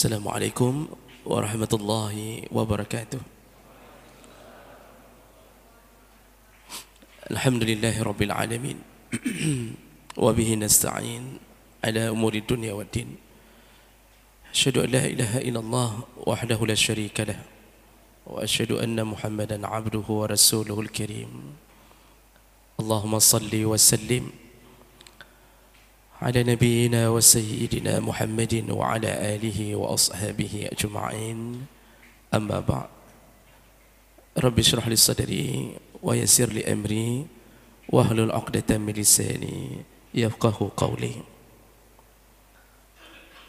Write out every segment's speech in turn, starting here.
السلام عليكم ورحمة الله وبركاته الحمد لله رب العالمين وبه نستعين على أمور الدنيا والدين أشهد أن لا إله إلا الله وحده لا شريك له وأشهد أن محمدا عبده ورسوله الكريم اللهم صل وسلم على نبينا وسيدنا محمد وعلى آله وأصحابه أجمعين أما بعد رب اشرح لي صدري ويسر لي أمري وأهل العقدة من لساني يفقه قولي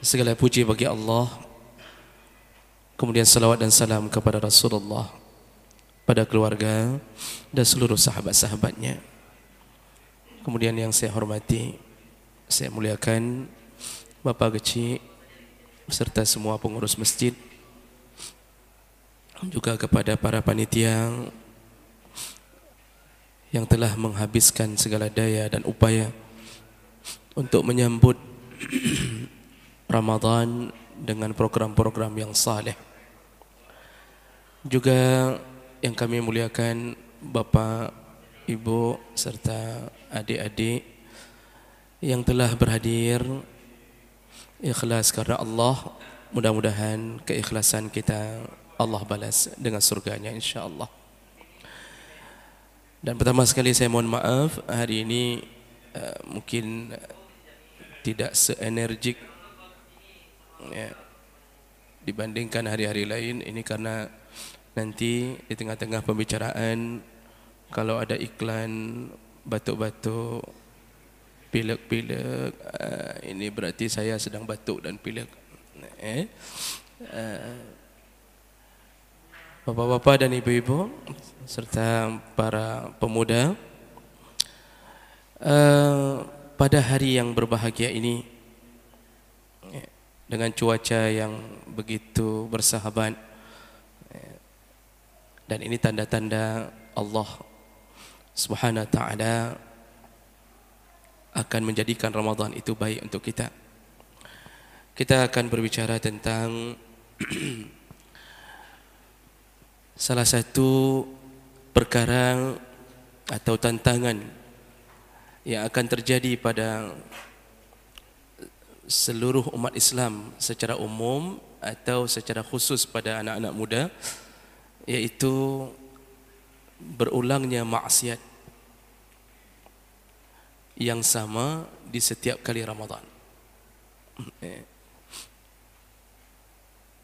segala puji bagi Allah kemudian salawat dan salam kepada Rasulullah pada keluarga dan seluruh sahabat-sahabatnya kemudian yang saya hormati saya muliakan Bapak kecil serta semua pengurus masjid juga kepada para panitia yang telah menghabiskan segala daya dan upaya untuk menyambut Ramadan dengan program-program yang saleh. Juga yang kami muliakan Bapak, Ibu serta adik-adik yang telah berhadir ikhlas karena Allah mudah-mudahan keikhlasan kita Allah balas dengan surganya insyaallah dan pertama sekali saya mohon maaf hari ini uh, mungkin tidak seenergik ya, dibandingkan hari-hari lain ini karena nanti di tengah-tengah pembicaraan kalau ada iklan batuk-batuk pilek-pilek. Uh, ini berarti saya sedang batuk dan pilek. Eh? Uh, Bapak-bapak dan ibu-ibu serta para pemuda. Uh, pada hari yang berbahagia ini eh, dengan cuaca yang begitu bersahabat eh, dan ini tanda-tanda Allah Subhanahu taala akan menjadikan Ramadhan itu baik untuk kita. Kita akan berbicara tentang salah satu perkara atau tantangan yang akan terjadi pada seluruh umat Islam secara umum atau secara khusus pada anak-anak muda yaitu berulangnya maksiat yang sama di setiap kali Ramadhan. Eh.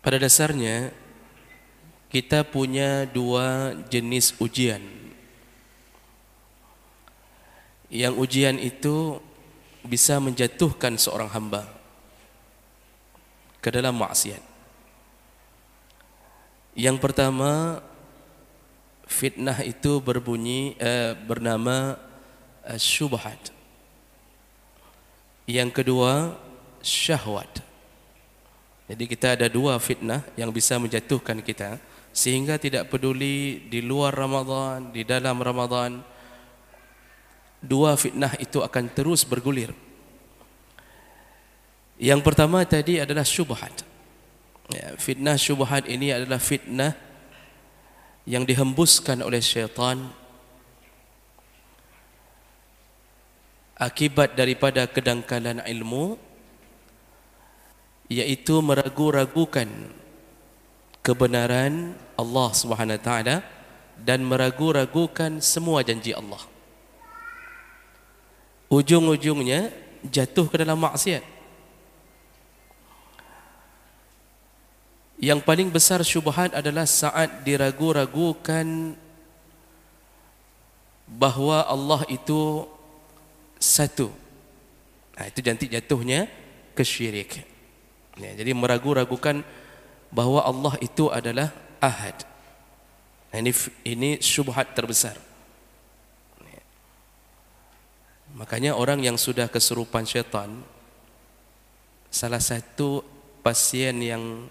Pada dasarnya kita punya dua jenis ujian. Yang ujian itu bisa menjatuhkan seorang hamba ke dalam maksiat. Yang pertama fitnah itu berbunyi eh, bernama eh, syubhat. Yang kedua syahwat. Jadi kita ada dua fitnah yang bisa menjatuhkan kita sehingga tidak peduli di luar Ramadan, di dalam Ramadan dua fitnah itu akan terus bergulir. Yang pertama tadi adalah syubhat. Ya, fitnah syubhat ini adalah fitnah yang dihembuskan oleh syaitan akibat daripada kedangkalan ilmu yaitu meragu-ragukan kebenaran Allah Subhanahu taala dan meragu-ragukan semua janji Allah. Ujung-ujungnya jatuh ke dalam maksiat. Yang paling besar syubhat adalah saat diragu-ragukan bahawa Allah itu satu. Nah, itu janti jatuhnya kesyirik. Ya, jadi meragu-ragukan bahwa Allah itu adalah ahad. Ini, ini syubhat terbesar. Ya. Makanya orang yang sudah keserupan syaitan, salah satu pasien yang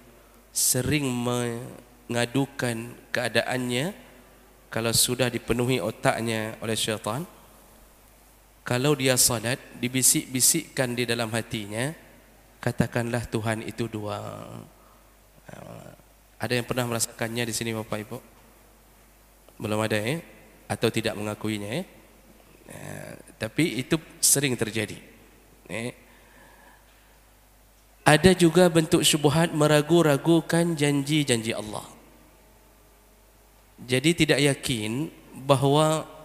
sering mengadukan keadaannya kalau sudah dipenuhi otaknya oleh syaitan, kalau dia salat, dibisik-bisikkan di dalam hatinya, katakanlah Tuhan itu dua. Ah, ada yang pernah merasakannya di sini Bapak Ibu? Belum ada ya? Atau tidak mengakuinya ya? Tapi itu sering terjadi. Eh? Ada juga bentuk syubhat meragu-ragukan janji-janji Allah. Jadi tidak yakin bahawa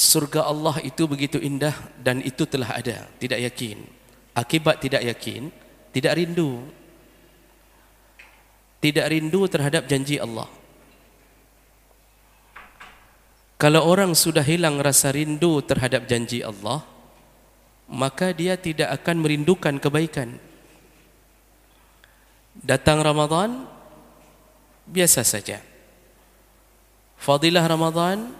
surga Allah itu begitu indah dan itu telah ada tidak yakin akibat tidak yakin tidak rindu tidak rindu terhadap janji Allah kalau orang sudah hilang rasa rindu terhadap janji Allah maka dia tidak akan merindukan kebaikan datang Ramadan biasa saja fadilah Ramadan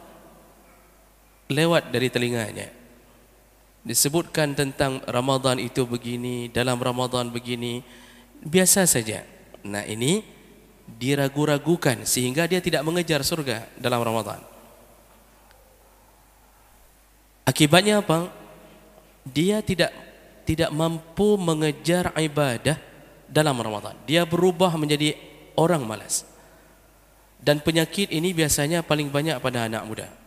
lewat dari telinganya disebutkan tentang Ramadan itu begini dalam Ramadan begini biasa saja nah ini diragu-ragukan sehingga dia tidak mengejar surga dalam Ramadan akibatnya apa dia tidak tidak mampu mengejar ibadah dalam Ramadan dia berubah menjadi orang malas dan penyakit ini biasanya paling banyak pada anak muda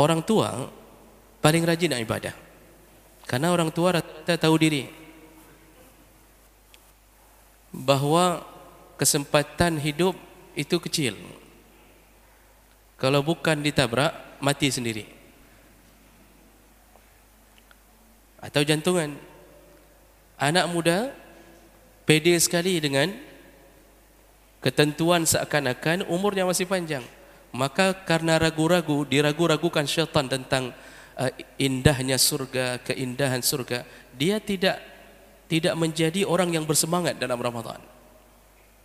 orang tua paling rajin nak ibadah. Karena orang tua rata tahu diri bahawa kesempatan hidup itu kecil. Kalau bukan ditabrak, mati sendiri. Atau jantungan. Anak muda pede sekali dengan ketentuan seakan-akan umurnya masih panjang maka karena ragu-ragu diragu-ragukan syaitan tentang uh, indahnya surga keindahan surga dia tidak tidak menjadi orang yang bersemangat dalam Ramadan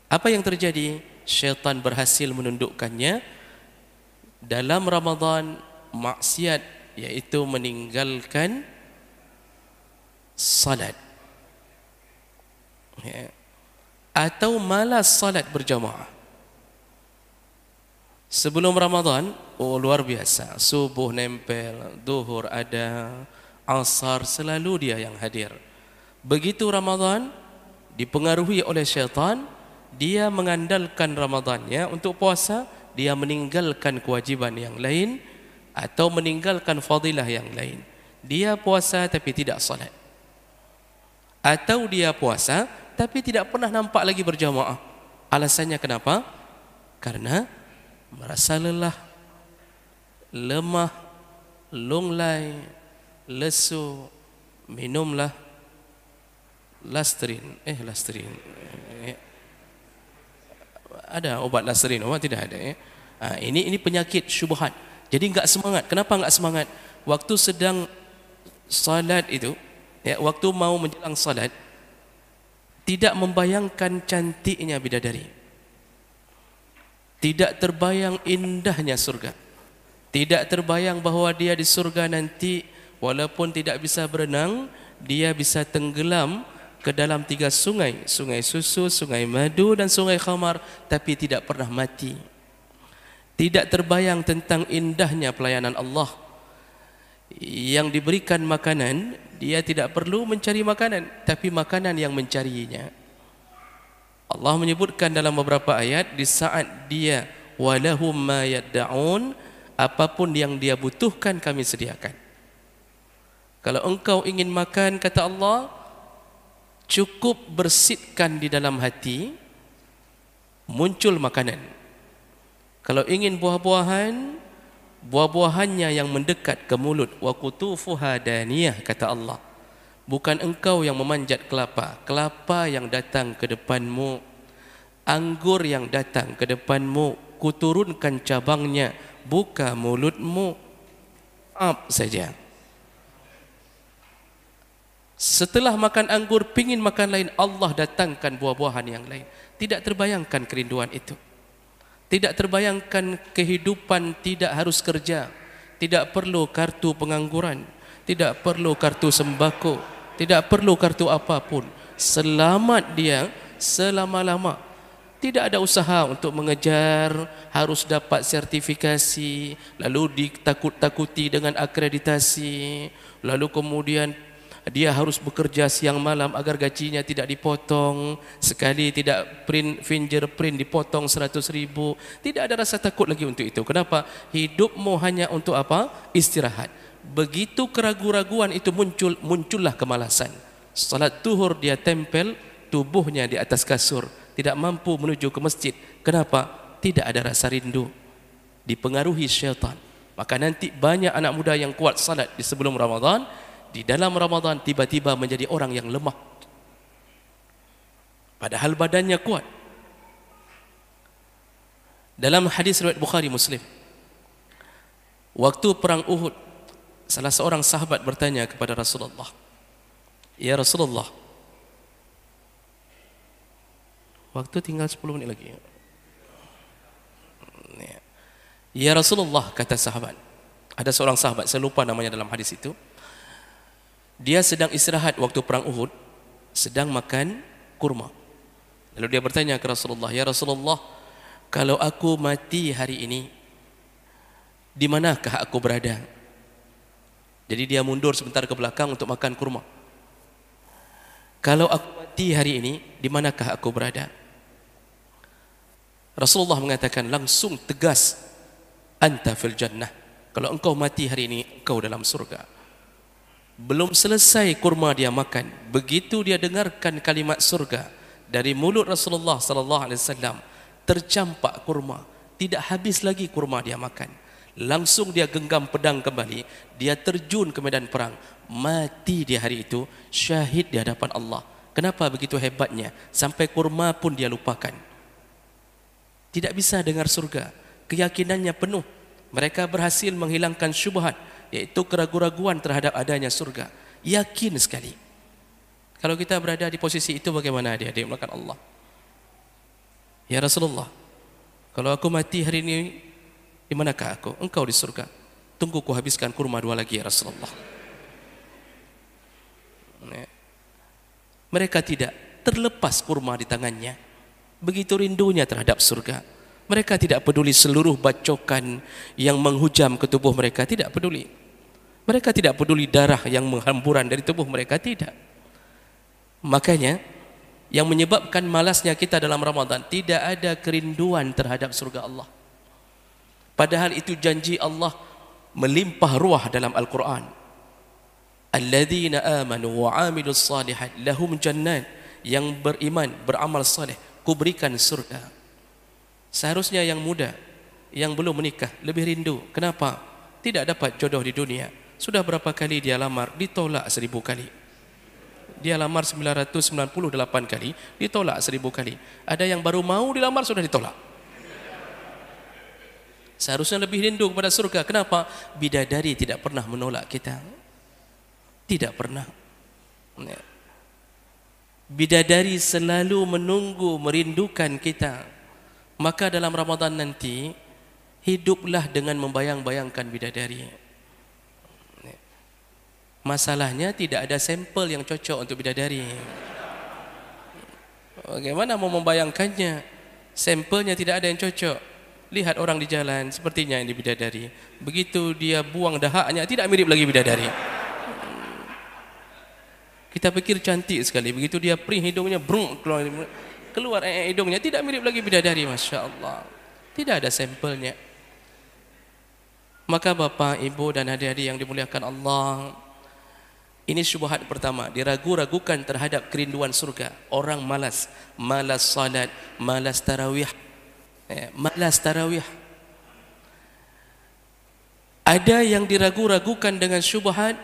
apa yang terjadi syaitan berhasil menundukkannya dalam Ramadan maksiat yaitu meninggalkan salat ya. atau malas salat berjamaah Sebelum Ramadan, oh luar biasa. Subuh nempel, duhur ada, asar selalu dia yang hadir. Begitu Ramadan dipengaruhi oleh syaitan, dia mengandalkan Ramadannya untuk puasa, dia meninggalkan kewajiban yang lain atau meninggalkan fadilah yang lain. Dia puasa tapi tidak salat. Atau dia puasa tapi tidak pernah nampak lagi berjamaah. Alasannya kenapa? Karena merasa lelah, lemah, lunglai, lesu, minumlah lastrin. Eh, lastrin. Eh, eh. Ada ubat lastrin, ubat oh, tidak ada. Eh? Ha, ini ini penyakit syubhat. Jadi enggak semangat. Kenapa enggak semangat? Waktu sedang salat itu, ya, waktu mau menjelang salat, tidak membayangkan cantiknya bidadari. Tidak terbayang indahnya surga. Tidak terbayang bahawa dia di surga nanti walaupun tidak bisa berenang, dia bisa tenggelam ke dalam tiga sungai, sungai susu, sungai madu dan sungai khamar tapi tidak pernah mati. Tidak terbayang tentang indahnya pelayanan Allah yang diberikan makanan, dia tidak perlu mencari makanan, tapi makanan yang mencarinya. Allah menyebutkan dalam beberapa ayat di saat dia walahum ma yad'un apapun yang dia butuhkan kami sediakan. Kalau engkau ingin makan kata Allah cukup bersitkan di dalam hati muncul makanan. Kalau ingin buah-buahan buah-buahannya yang mendekat ke mulut wa kutufuha daniyah kata Allah. Bukan engkau yang memanjat kelapa Kelapa yang datang ke depanmu Anggur yang datang ke depanmu Kuturunkan cabangnya Buka mulutmu Up saja Setelah makan anggur Pingin makan lain Allah datangkan buah-buahan yang lain Tidak terbayangkan kerinduan itu tidak terbayangkan kehidupan tidak harus kerja, tidak perlu kartu pengangguran, tidak perlu kartu sembako, tidak perlu kartu apapun selamat dia selama-lama tidak ada usaha untuk mengejar harus dapat sertifikasi lalu ditakut-takuti dengan akreditasi lalu kemudian dia harus bekerja siang malam agar gajinya tidak dipotong sekali tidak print fingerprint dipotong 100 ribu tidak ada rasa takut lagi untuk itu kenapa hidupmu hanya untuk apa istirahat begitu keraguan-raguan itu muncul muncullah kemalasan salat tuhur dia tempel tubuhnya di atas kasur tidak mampu menuju ke masjid kenapa tidak ada rasa rindu dipengaruhi syaitan maka nanti banyak anak muda yang kuat salat di sebelum Ramadan di dalam Ramadan tiba-tiba menjadi orang yang lemah padahal badannya kuat dalam hadis riwayat Bukhari Muslim waktu perang Uhud salah seorang sahabat bertanya kepada Rasulullah Ya Rasulullah Waktu tinggal 10 minit lagi Ya Rasulullah kata sahabat Ada seorang sahabat saya lupa namanya dalam hadis itu Dia sedang istirahat waktu perang Uhud Sedang makan kurma Lalu dia bertanya ke Rasulullah Ya Rasulullah Kalau aku mati hari ini di manakah aku berada? Jadi dia mundur sebentar ke belakang untuk makan kurma. Kalau aku mati hari ini, di manakah aku berada? Rasulullah mengatakan langsung tegas, "Anta fil jannah." Kalau engkau mati hari ini, engkau dalam surga. Belum selesai kurma dia makan, begitu dia dengarkan kalimat surga dari mulut Rasulullah sallallahu alaihi wasallam, tercampak kurma, tidak habis lagi kurma dia makan langsung dia genggam pedang kembali dia terjun ke medan perang mati di hari itu syahid di hadapan Allah kenapa begitu hebatnya sampai kurma pun dia lupakan tidak bisa dengar surga keyakinannya penuh mereka berhasil menghilangkan syubhat iaitu keraguan-raguan terhadap adanya surga yakin sekali kalau kita berada di posisi itu bagaimana dia dia melakukan Allah ya Rasulullah kalau aku mati hari ini di manakah aku? Engkau di surga. Tunggu ku habiskan kurma dua lagi ya Rasulullah. Mereka tidak terlepas kurma di tangannya. Begitu rindunya terhadap surga. Mereka tidak peduli seluruh bacokan yang menghujam ke tubuh mereka. Tidak peduli. Mereka tidak peduli darah yang menghamburan dari tubuh mereka. Tidak. Makanya yang menyebabkan malasnya kita dalam Ramadan tidak ada kerinduan terhadap surga Allah. Padahal itu janji Allah melimpah ruah dalam Al-Quran. Alladzina amanu wa amilus salihat lahum jannat yang beriman, beramal saleh, kuberikan surga. Seharusnya yang muda, yang belum menikah, lebih rindu. Kenapa? Tidak dapat jodoh di dunia. Sudah berapa kali dia lamar, ditolak seribu kali. Dia lamar 998 kali, ditolak seribu kali. Ada yang baru mau dilamar, sudah ditolak. Seharusnya lebih rindu kepada surga. Kenapa? Bidadari tidak pernah menolak kita. Tidak pernah. Ya. Bidadari selalu menunggu merindukan kita. Maka dalam Ramadan nanti, hiduplah dengan membayang-bayangkan bidadari. Ya. Masalahnya tidak ada sampel yang cocok untuk bidadari. Bagaimana mau membayangkannya? Sampelnya tidak ada yang cocok lihat orang di jalan sepertinya ini bidadari begitu dia buang dahaknya tidak mirip lagi bidadari hmm. kita pikir cantik sekali begitu dia perih hidungnya brung keluar keluar eh, eh, hidungnya tidak mirip lagi bidadari masya Allah tidak ada sampelnya maka bapak ibu dan hadir-hadir yang dimuliakan Allah ini syubhat pertama diragu-ragukan terhadap kerinduan surga orang malas malas salat malas tarawih eh, malas tarawih ada yang diragu-ragukan dengan syubhat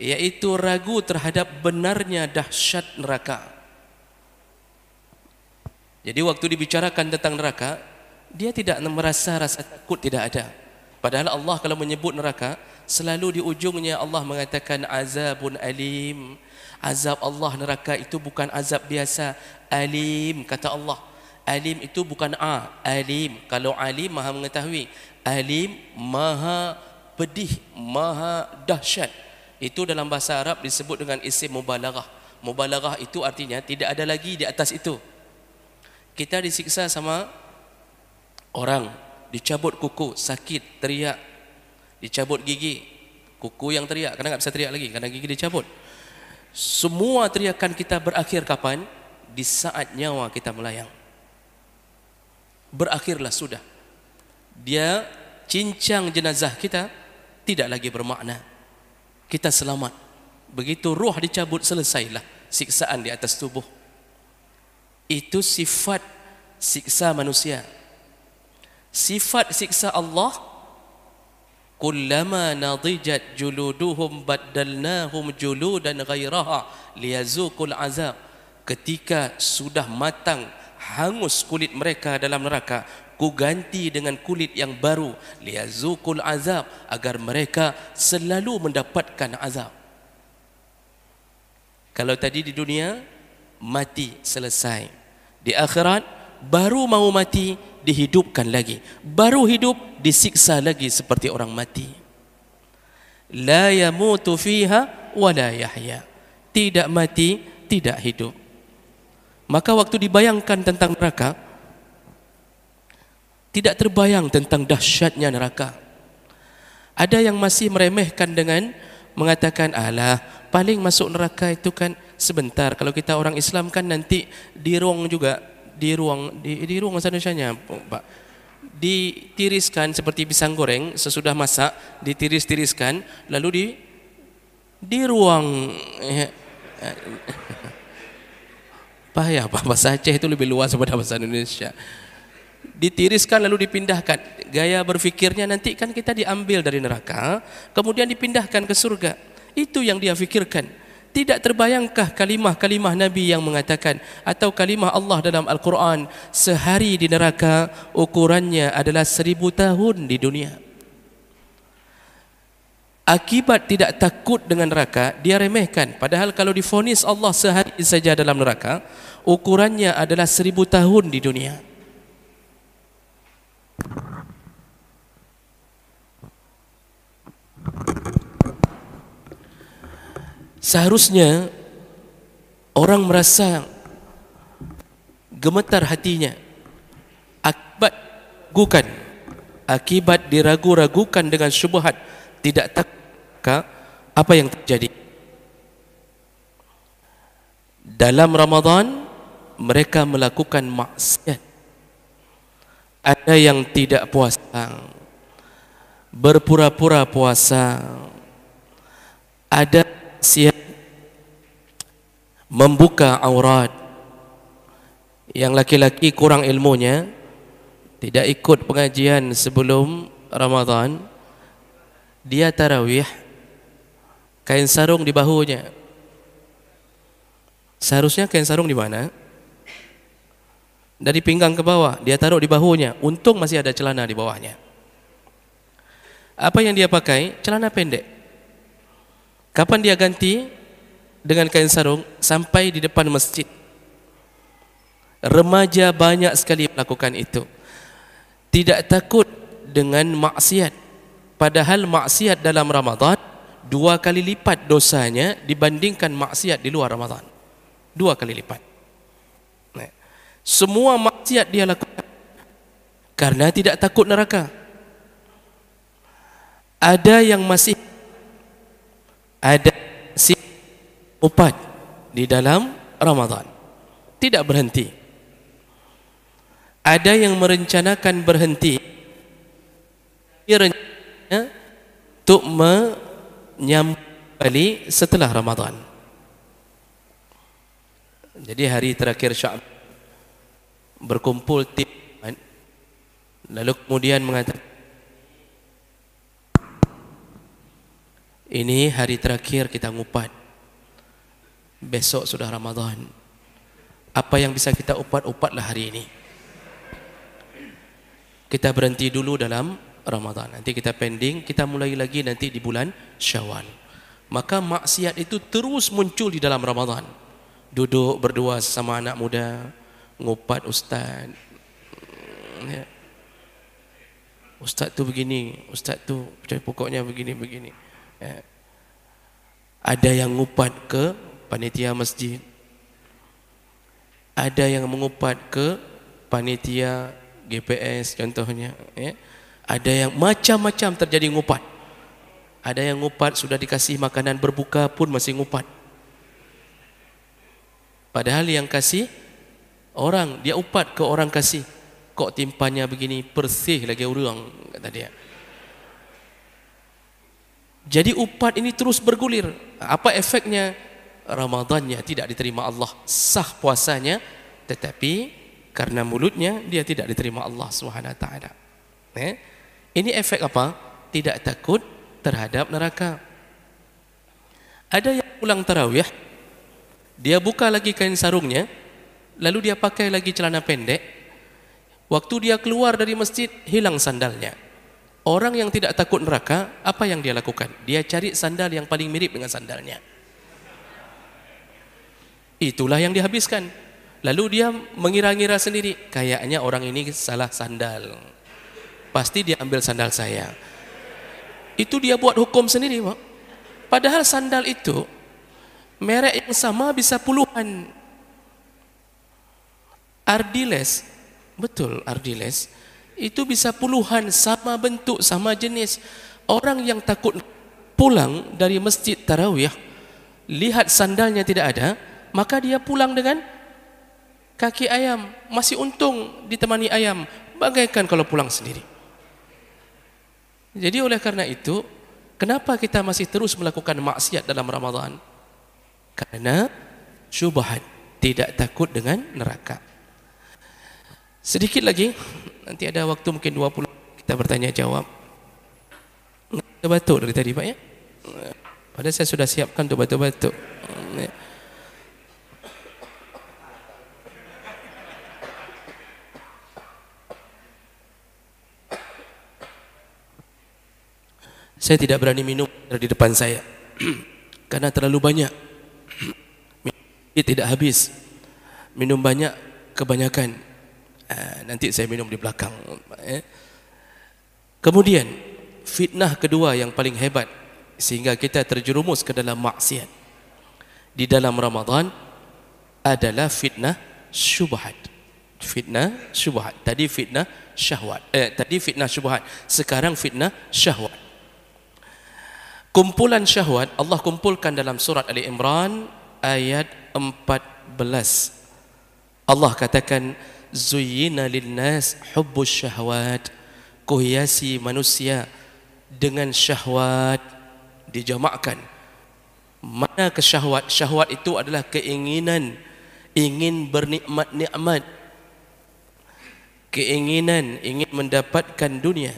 yaitu ragu terhadap benarnya dahsyat neraka jadi waktu dibicarakan tentang neraka dia tidak merasa rasa takut tidak ada padahal Allah kalau menyebut neraka selalu di ujungnya Allah mengatakan azabun alim azab Allah neraka itu bukan azab biasa alim kata Allah Alim itu bukan A. Alim. Kalau alim, maha mengetahui. Alim, maha pedih. Maha dahsyat. Itu dalam bahasa Arab disebut dengan isim mubalaghah. Mubalaghah itu artinya tidak ada lagi di atas itu. Kita disiksa sama orang. Dicabut kuku, sakit, teriak. Dicabut gigi. Kuku yang teriak. Kadang tidak bisa teriak lagi. Kadang gigi dicabut. Semua teriakan kita berakhir kapan? Di saat nyawa kita melayang berakhirlah sudah. Dia cincang jenazah kita tidak lagi bermakna. Kita selamat. Begitu ruh dicabut selesailah siksaan di atas tubuh. Itu sifat siksa manusia. Sifat siksa Allah kullama nadijat juluduhum badalnahum juludan ghairaha liyazuqul azab ketika sudah matang hangus kulit mereka dalam neraka ku ganti dengan kulit yang baru liazukul azab agar mereka selalu mendapatkan azab kalau tadi di dunia mati selesai di akhirat baru mau mati dihidupkan lagi baru hidup disiksa lagi seperti orang mati la yamutu fiha wa la yahya tidak mati tidak hidup Maka waktu dibayangkan tentang neraka tidak terbayang tentang dahsyatnya neraka. Ada yang masih meremehkan dengan mengatakan Allah paling masuk neraka itu kan sebentar kalau kita orang Islam kan nanti di ruang juga di ruang di, di ruang sana sana pak ditiriskan seperti pisang goreng sesudah masak ditiris-tiriskan lalu di di ruang eh, eh, payah apa bahasa Aceh itu lebih luas daripada bahasa Indonesia ditiriskan lalu dipindahkan gaya berfikirnya nanti kan kita diambil dari neraka kemudian dipindahkan ke surga itu yang dia fikirkan tidak terbayangkah kalimah-kalimah Nabi yang mengatakan atau kalimah Allah dalam Al-Quran sehari di neraka ukurannya adalah seribu tahun di dunia akibat tidak takut dengan neraka dia remehkan padahal kalau difonis Allah sehari saja dalam neraka ukurannya adalah seribu tahun di dunia seharusnya orang merasa gemetar hatinya akibat gukan akibat diragu-ragukan dengan syubhat tidak takut maka apa yang terjadi dalam Ramadan mereka melakukan maksiat ada yang tidak puasa berpura-pura puasa ada siap membuka aurat yang laki-laki kurang ilmunya tidak ikut pengajian sebelum Ramadan dia tarawih kain sarung di bahunya. Seharusnya kain sarung di mana? Dari pinggang ke bawah, dia taruh di bahunya. Untung masih ada celana di bawahnya. Apa yang dia pakai? Celana pendek. Kapan dia ganti dengan kain sarung sampai di depan masjid? Remaja banyak sekali melakukan itu. Tidak takut dengan maksiat. Padahal maksiat dalam Ramadan dua kali lipat dosanya dibandingkan maksiat di luar Ramadan. Dua kali lipat. Semua maksiat dia lakukan karena tidak takut neraka. Ada yang masih ada si upat di dalam Ramadan. Tidak berhenti. Ada yang merencanakan berhenti. Ia rencana untuk Nyampe balik setelah Ramadan. Jadi hari terakhir Syaban berkumpul tip lalu kemudian mengatakan ini hari terakhir kita ngupat. Besok sudah Ramadhan. Apa yang bisa kita upat-upatlah hari ini. Kita berhenti dulu dalam Ramadan. Nanti kita pending, kita mulai lagi nanti di bulan Syawal. Maka maksiat itu terus muncul di dalam Ramadan. Duduk berdua sama anak muda, ngupat ustaz. Hmm, ya. Ustaz tu begini, ustaz tu pokoknya begini begini. Ya. Ada yang ngupat ke panitia masjid. Ada yang mengupat ke panitia GPS contohnya, ya. Ada yang macam-macam terjadi ngupat. Ada yang ngupat sudah dikasih makanan berbuka pun masih ngupat. Padahal yang kasih orang dia upat ke orang kasih. Kok timpanya begini persih lagi orang kata dia. Jadi upat ini terus bergulir. Apa efeknya? Ramadannya tidak diterima Allah. Sah puasanya tetapi karena mulutnya dia tidak diterima Allah Subhanahu taala. Eh? Ini efek apa? Tidak takut terhadap neraka. Ada yang pulang tarawih, dia buka lagi kain sarungnya, lalu dia pakai lagi celana pendek. Waktu dia keluar dari masjid, hilang sandalnya. Orang yang tidak takut neraka, apa yang dia lakukan? Dia cari sandal yang paling mirip dengan sandalnya. Itulah yang dihabiskan. Lalu dia mengira-ngira sendiri, kayaknya orang ini salah sandal pasti dia ambil sandal saya. Itu dia buat hukum sendiri, Pak. Padahal sandal itu merek yang sama bisa puluhan. Ardiles, betul Ardiles. Itu bisa puluhan sama bentuk, sama jenis. Orang yang takut pulang dari masjid Tarawih lihat sandalnya tidak ada, maka dia pulang dengan kaki ayam, masih untung ditemani ayam, bagaikan kalau pulang sendiri. Jadi oleh karena itu, kenapa kita masih terus melakukan maksiat dalam Ramadan? Karena syubhat, tidak takut dengan neraka. Sedikit lagi, nanti ada waktu mungkin 20 kita bertanya jawab. Kita batuk dari tadi Pak ya. Padahal saya sudah siapkan untuk batuk-batuk. Ya. saya tidak berani minum di depan saya karena terlalu banyak ini tidak habis minum banyak kebanyakan eh, nanti saya minum di belakang eh. kemudian fitnah kedua yang paling hebat sehingga kita terjerumus ke dalam maksiat di dalam Ramadan adalah fitnah syubhat fitnah syubhat tadi fitnah syahwat eh, tadi fitnah syubhat sekarang fitnah syahwat Kumpulan syahwat Allah kumpulkan dalam surat Ali Imran ayat 14. Allah katakan zuyyina lin-nas hubbus syahwat kuhiasi manusia dengan syahwat dijamakkan. Mana ke syahwat? Syahwat itu adalah keinginan ingin bernikmat-nikmat. Keinginan ingin mendapatkan dunia.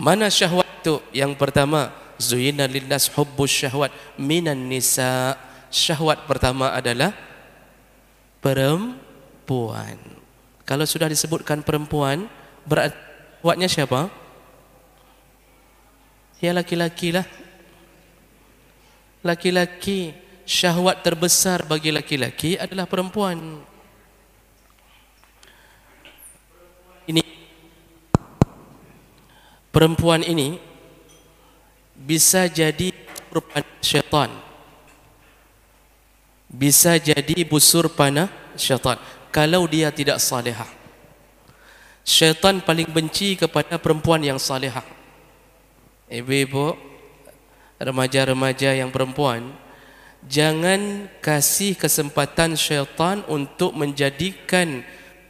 Mana syahwat itu yang pertama zuyina linnas hubbus syahwat minan nisa syahwat pertama adalah perempuan kalau sudah disebutkan perempuan berarti syahwatnya siapa ya laki lakilah laki-laki syahwat terbesar bagi laki-laki adalah perempuan ini perempuan ini bisa jadi busur syaitan. Bisa jadi busur panah syaitan kalau dia tidak salihah. Syaitan paling benci kepada perempuan yang salihah. Ibu-ibu, remaja-remaja yang perempuan, jangan kasih kesempatan syaitan untuk menjadikan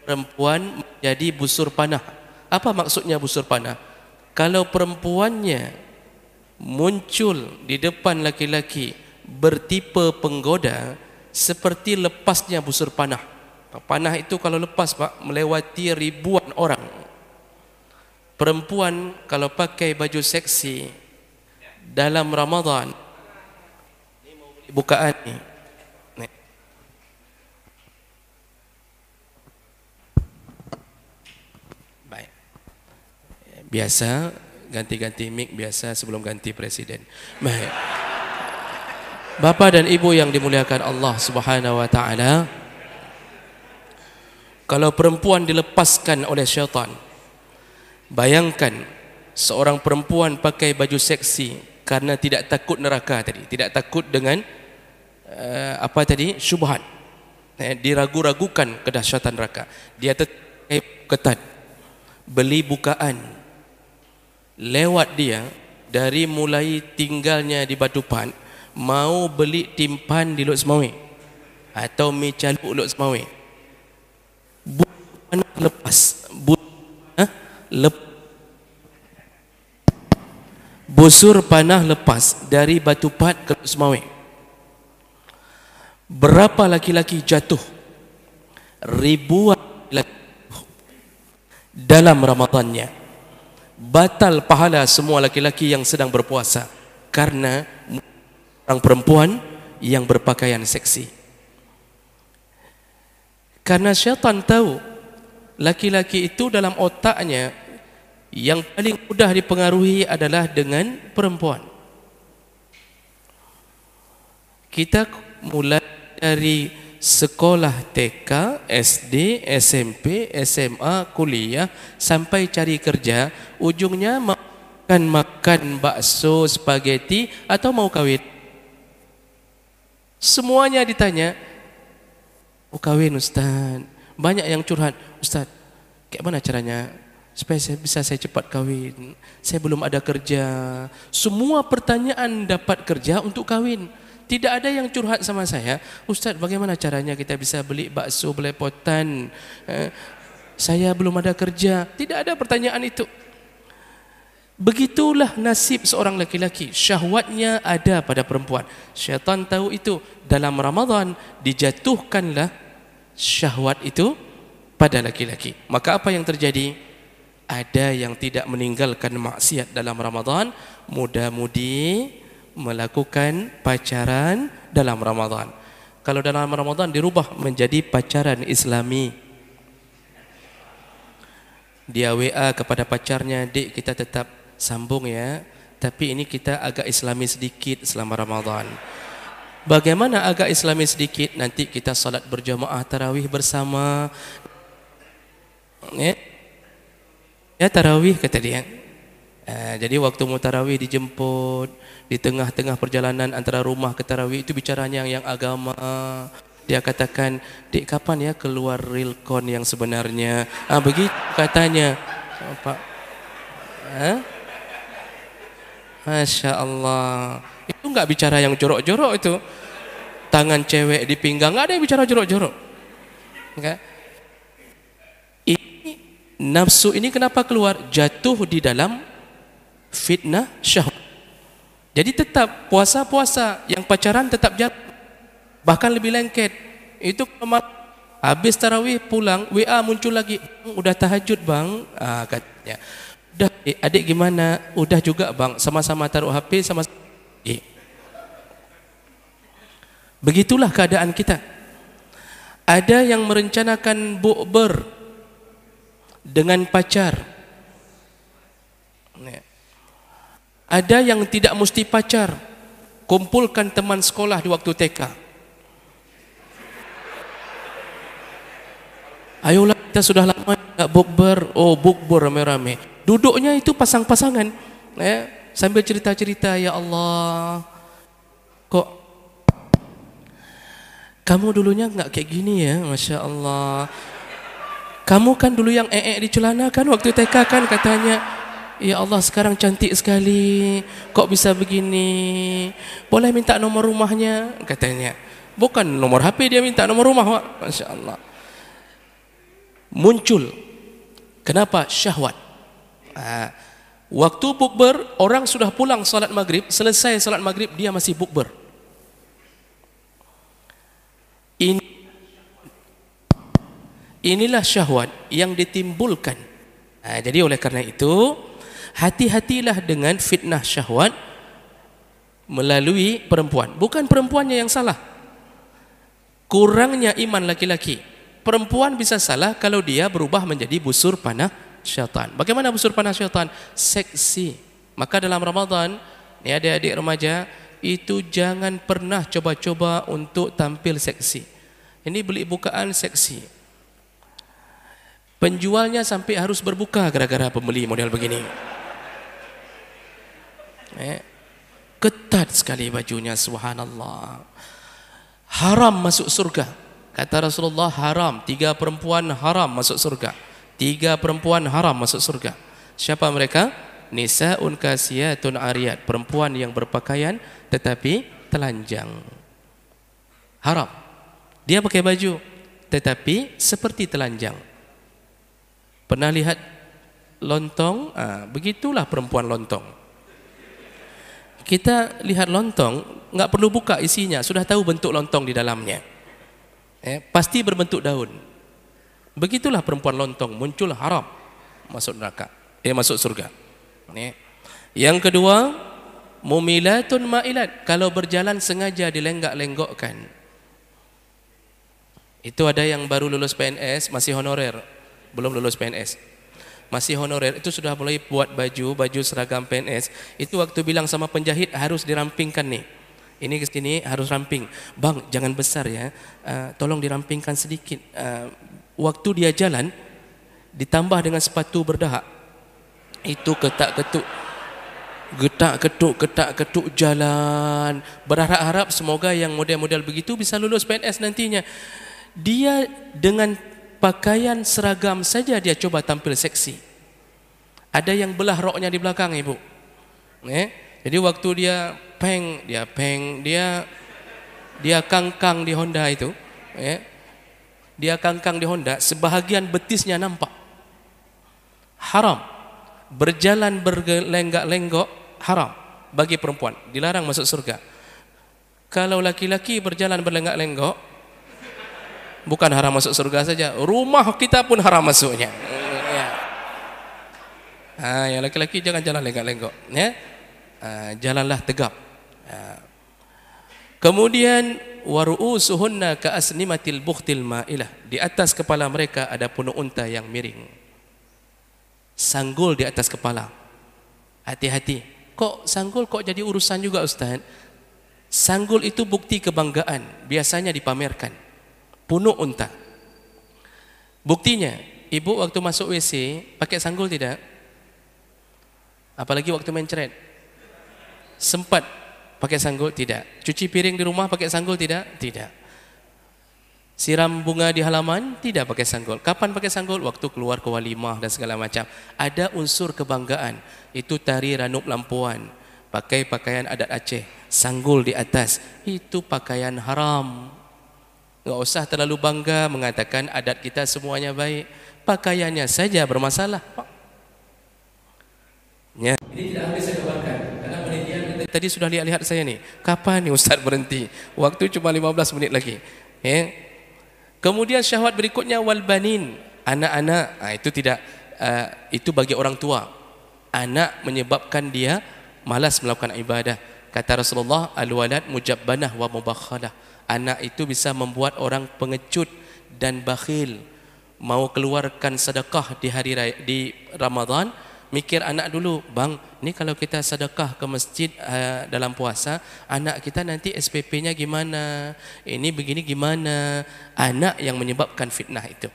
perempuan menjadi busur panah. Apa maksudnya busur panah? Kalau perempuannya muncul di depan laki-laki bertipe penggoda seperti lepasnya busur panah. Panah itu kalau lepas Pak melewati ribuan orang. Perempuan kalau pakai baju seksi dalam Ramadan bukaan ini. Biasa ganti-ganti mic biasa sebelum ganti presiden. Baik. Bapak dan ibu yang dimuliakan Allah Subhanahu wa taala. Kalau perempuan dilepaskan oleh syaitan. Bayangkan seorang perempuan pakai baju seksi karena tidak takut neraka tadi, tidak takut dengan uh, apa tadi? syubhat. Eh, diragu-ragukan kedahsyatan neraka. Dia tetap ketat beli bukaan lewat dia dari mulai tinggalnya di Batu Pan mau beli timpan di Lok Semawi atau mi caluk Lok Semawi bukan lepas bu eh? lep busur panah lepas dari Batu Pan ke Lok Semawi berapa laki-laki jatuh ribuan laki -laki dalam Ramadannya batal pahala semua laki-laki yang sedang berpuasa karena orang perempuan yang berpakaian seksi. Karena syaitan tahu laki-laki itu dalam otaknya yang paling mudah dipengaruhi adalah dengan perempuan. Kita mulai dari sekolah TK, SD, SMP, SMA, kuliah sampai cari kerja, ujungnya makan makan bakso, spageti atau mau kawin? Semuanya ditanya, mau oh, kawin Ustaz? Banyak yang curhat, Ustaz, kayak mana caranya supaya saya bisa saya cepat kawin? Saya belum ada kerja. Semua pertanyaan dapat kerja untuk kawin tidak ada yang curhat sama saya. Ustaz, bagaimana caranya kita bisa beli bakso belepotan? Eh, saya belum ada kerja. Tidak ada pertanyaan itu. Begitulah nasib seorang laki-laki. Syahwatnya ada pada perempuan. Syaitan tahu itu. Dalam Ramadan, dijatuhkanlah syahwat itu pada laki-laki. Maka apa yang terjadi? Ada yang tidak meninggalkan maksiat dalam Ramadan. Muda-mudi, melakukan pacaran dalam Ramadan. Kalau dalam Ramadan dirubah menjadi pacaran Islami. Dia WA kepada pacarnya, "Dek, kita tetap sambung ya, tapi ini kita agak Islami sedikit selama Ramadan." Bagaimana agak Islami sedikit? Nanti kita salat berjamaah tarawih bersama. Ya, ya tarawih kata dia. Eh, jadi waktu mutarawih dijemput di tengah-tengah perjalanan antara rumah ke tarawih itu bicaranya yang, yang agama. Dia katakan, "Dek, kapan ya keluar rilkon yang sebenarnya?" Ah, begitu katanya. Oh, Pak. Eh? Masya Allah Itu enggak bicara yang jorok-jorok itu Tangan cewek di pinggang Enggak ada yang bicara jorok-jorok Ini Nafsu ini kenapa keluar Jatuh di dalam fitnah syahwat. Jadi tetap puasa-puasa yang pacaran tetap jatuh. Bahkan lebih lengket. Itu kalau habis tarawih pulang, WA muncul lagi. Udah tahajud bang, ah, katanya. Udah, eh, adik gimana? Udah juga bang, sama-sama taruh HP, sama eh. Begitulah keadaan kita. Ada yang merencanakan bukber dengan pacar, Ada yang tidak mesti pacar Kumpulkan teman sekolah di waktu TK Ayolah kita sudah lama tidak bukber Oh bukber rame-rame Duduknya itu pasang-pasangan ya, Sambil cerita-cerita Ya Allah Kok Kamu dulunya enggak kayak gini ya Masya Allah Kamu kan dulu yang ee di celana kan Waktu TK kan katanya Ya Allah sekarang cantik sekali Kok bisa begini Boleh minta nomor rumahnya Katanya Bukan nomor HP dia minta nomor rumah Wak. Masya Allah Muncul Kenapa syahwat uh, Waktu bukber Orang sudah pulang salat maghrib Selesai salat maghrib dia masih bukber In, Inilah syahwat Yang ditimbulkan uh, Jadi oleh karena itu hati-hatilah dengan fitnah syahwat melalui perempuan. Bukan perempuannya yang salah. Kurangnya iman laki-laki. Perempuan bisa salah kalau dia berubah menjadi busur panah syaitan. Bagaimana busur panah syaitan? Seksi. Maka dalam Ramadan, ni adik-adik remaja, itu jangan pernah coba-coba untuk tampil seksi. Ini beli bukaan seksi. Penjualnya sampai harus berbuka gara-gara pembeli model begini. Eh, ketat sekali bajunya subhanallah. Haram masuk surga. Kata Rasulullah haram, tiga perempuan haram masuk surga. Tiga perempuan haram masuk surga. Siapa mereka? Nisa, Nisaun tun ariyat, perempuan yang berpakaian tetapi telanjang. Haram. Dia pakai baju tetapi seperti telanjang. Pernah lihat lontong? Ah, begitulah perempuan lontong kita lihat lontong, enggak perlu buka isinya, sudah tahu bentuk lontong di dalamnya. Eh, pasti berbentuk daun. Begitulah perempuan lontong muncul haram masuk neraka, eh, masuk surga. Eh. Yang kedua, mumilatun ma'ilat. Kalau berjalan sengaja dilenggak-lenggokkan. Itu ada yang baru lulus PNS, masih honorer, belum lulus PNS masih honorer itu sudah mulai buat baju baju seragam PNS itu waktu bilang sama penjahit harus dirampingkan nih ini ke sini harus ramping bang jangan besar ya uh, tolong dirampingkan sedikit uh, waktu dia jalan ditambah dengan sepatu berdahak itu ketak ketuk getak ketuk ketak ketuk jalan berharap-harap semoga yang model-model begitu bisa lulus PNS nantinya dia dengan pakaian seragam saja dia coba tampil seksi. Ada yang belah roknya di belakang ibu. Eh? Jadi waktu dia peng, dia peng, dia dia kangkang di Honda itu, eh? dia kangkang di Honda, sebahagian betisnya nampak. Haram. Berjalan berlenggak lenggok haram. Bagi perempuan, dilarang masuk surga. Kalau laki-laki berjalan berlenggak-lenggok, bukan haram masuk surga saja rumah kita pun haram masuknya ya. ha, yang laki-laki jangan jalan lenggak lengkok ya? Ha, jalanlah tegap ha. kemudian waru'u suhunna ka asnimatil ma'ilah di atas kepala mereka ada penuh unta yang miring sanggul di atas kepala hati-hati kok sanggul kok jadi urusan juga ustaz sanggul itu bukti kebanggaan biasanya dipamerkan punuk unta. Buktinya, ibu waktu masuk WC pakai sanggul tidak? Apalagi waktu mencret. Sempat pakai sanggul tidak? Cuci piring di rumah pakai sanggul tidak? Tidak. Siram bunga di halaman tidak pakai sanggul. Kapan pakai sanggul? Waktu keluar ke walimah dan segala macam. Ada unsur kebanggaan. Itu tari ranup lampuan. Pakai pakaian adat Aceh. Sanggul di atas. Itu pakaian haram. Enggak usah terlalu bangga mengatakan adat kita semuanya baik. Pakaiannya saja bermasalah. Ya. Ini tidak habis saya kebangkan. Karena penelitian tadi sudah lihat-lihat saya nih. Kapan nih Ustaz berhenti? Waktu cuma 15 menit lagi. Ya. Kemudian syahwat berikutnya walbanin. Anak-anak. Nah, itu tidak. Uh, itu bagi orang tua. Anak menyebabkan dia malas melakukan ibadah. Kata Rasulullah, al-walad mujabbanah wa mubakhalah anak itu bisa membuat orang pengecut dan bakhil mau keluarkan sedekah di hari di Ramadan mikir anak dulu bang ni kalau kita sedekah ke masjid uh, dalam puasa anak kita nanti SPP-nya gimana ini begini gimana anak yang menyebabkan fitnah itu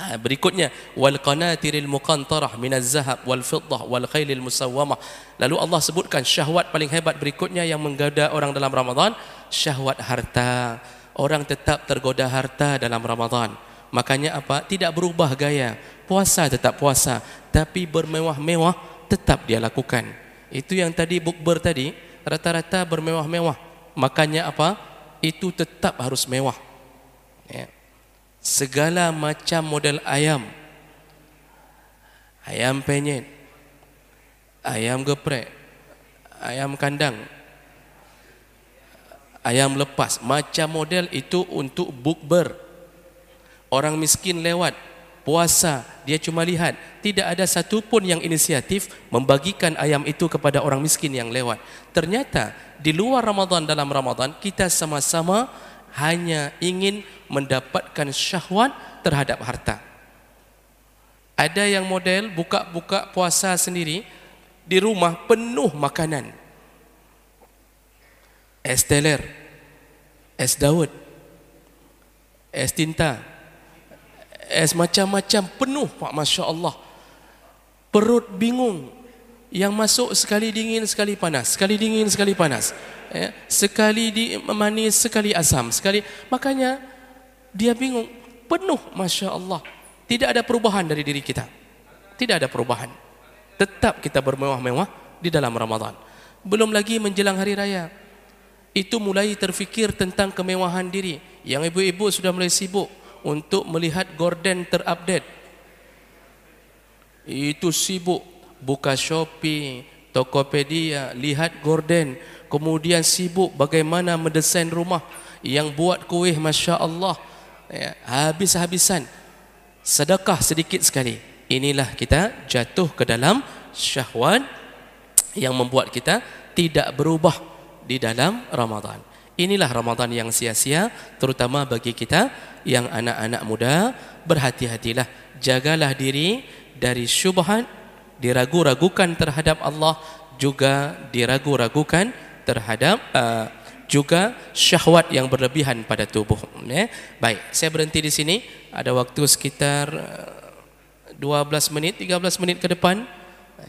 ah, berikutnya wal qanatiril muqantarah minaz zahab wal fiddah wal khailil musawwamah lalu Allah sebutkan syahwat paling hebat berikutnya yang menggoda orang dalam Ramadan syahwat harta. Orang tetap tergoda harta dalam Ramadan. Makanya apa? Tidak berubah gaya. Puasa tetap puasa. Tapi bermewah-mewah tetap dia lakukan. Itu yang tadi bukber tadi. Rata-rata bermewah-mewah. Makanya apa? Itu tetap harus mewah. Ya. Segala macam model ayam. Ayam penyet. Ayam geprek. Ayam kandang ayam lepas macam model itu untuk bukber orang miskin lewat puasa dia cuma lihat tidak ada satu pun yang inisiatif membagikan ayam itu kepada orang miskin yang lewat ternyata di luar Ramadan dalam Ramadan kita sama-sama hanya ingin mendapatkan syahwat terhadap harta ada yang model buka-buka puasa sendiri di rumah penuh makanan Es Teler, Es Dawud Es Tinta Es macam-macam penuh Pak Masya Allah perut bingung yang masuk sekali dingin sekali panas sekali dingin sekali panas ya, sekali di manis sekali asam sekali makanya dia bingung penuh Masya Allah tidak ada perubahan dari diri kita tidak ada perubahan tetap kita bermewah-mewah di dalam Ramadan belum lagi menjelang hari raya itu mulai terfikir tentang kemewahan diri yang ibu-ibu sudah mulai sibuk untuk melihat gorden terupdate itu sibuk buka Shopee, Tokopedia, lihat gorden. kemudian sibuk bagaimana mendesain rumah yang buat kuih Masya Allah ya, habis-habisan sedekah sedikit sekali inilah kita jatuh ke dalam syahwan yang membuat kita tidak berubah di dalam Ramadan. Inilah Ramadan yang sia-sia terutama bagi kita yang anak-anak muda berhati-hatilah jagalah diri dari syubhat diragu-ragukan terhadap Allah juga diragu-ragukan terhadap uh, juga syahwat yang berlebihan pada tubuh ya. Baik, saya berhenti di sini. Ada waktu sekitar 12 eh, menit, 13 menit ke depan.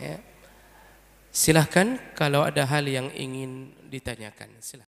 Ya. Silakan kalau ada hal yang ingin ditanyakan. Silakan.